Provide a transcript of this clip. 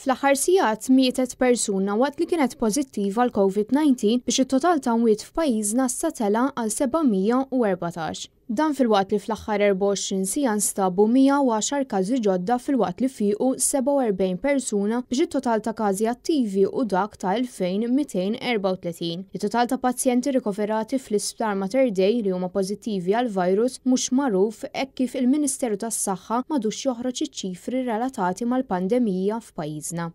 Fl-aħħar sigħat mietet persuna waqt li kienet pożittiva għall covid 19 biex it-total ta' mwiet f'pajjiżna satela għal 714. Dan fil-waqt li fl-axħar 24 sija nstabu 110 każi ġodda fil-waqt li fiqu 47 persuna biex it-total ta' każi attivi u dak ta' 2234. Il-total ta' pazjenti rikoverati fl-isptar Mater Dei li huma pożittivi għal virus mhux magħruf hekk kif il-Ministeru tas-Saħħa madux joħroġ iċ-ċifri relatati mal-pandemija f'pajjiżna.